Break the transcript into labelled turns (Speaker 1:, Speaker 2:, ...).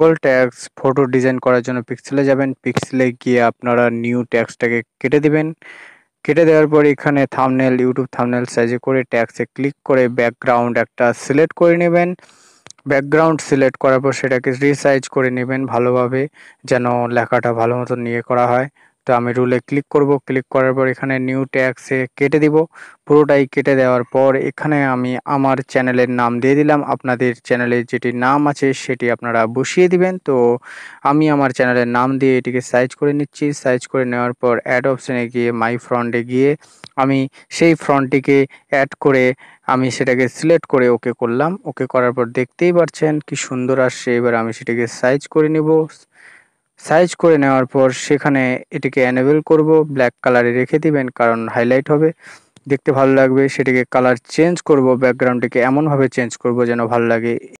Speaker 1: Google tax photo design করার জন্য পিক্সেলে যাবেন পিক্সেলে গিয়ে আপনারা নিউ ট্যাক্সটাকে কেটে দিবেন কেটে দেওয়ার পর এখানে থামনেল ইউটিউব থামনেল সাইজে করে ট্যাক্সে ক্লিক করে ব্যাকগ্রাউন্ড একটা সিলেক্ট করে নেবেন ব্যাকগ্রাউন্ড সিলেক্ট করার পর সেটাকে রিসাইজ করে নেবেন ভালোভাবে যেন লেখাটা ভালো মতো নিয়ে করা হয় তো আমি রুলে ক্লিক করব ক্লিক করার পর এখানে নিউ ট্যাক্সে কেটে দিব পুরোটাই কেটে দেওয়ার পর এখানে আমি আমার চ্যানেলের নাম দিয়ে দিলাম আপনাদের চ্যানেলের যেটি নাম আছে সেটি আপনারা বসিয়ে দিবেন তো আমি আমার চ্যানেলের নাম দিয়ে এটিকে সাইজ করে নিচ্ছি সাইজ করে নেওয়ার পর অ্যাড অপশানে গিয়ে মাই ফ্রন্টে গিয়ে আমি সেই ফ্রন্টটিকে অ্যাড করে আমি সেটাকে সিলেক্ট করে ওকে করলাম ওকে করার পর দেখতেই পাচ্ছেন কি সুন্দর আসছে এবার আমি সেটাকে সাইজ করে নেব সাইজ করে নেওয়ার পর সেখানে এটিকে অ্যানেবেল করব ব্ল্যাক কালারে রেখে দিবেন কারণ হাইলাইট হবে দেখতে ভালো লাগবে সেটিকে কালার চেঞ্জ করব ব্যাকগ্রাউন্ডটিকে এমনভাবে চেঞ্জ করব যেন ভালো লাগে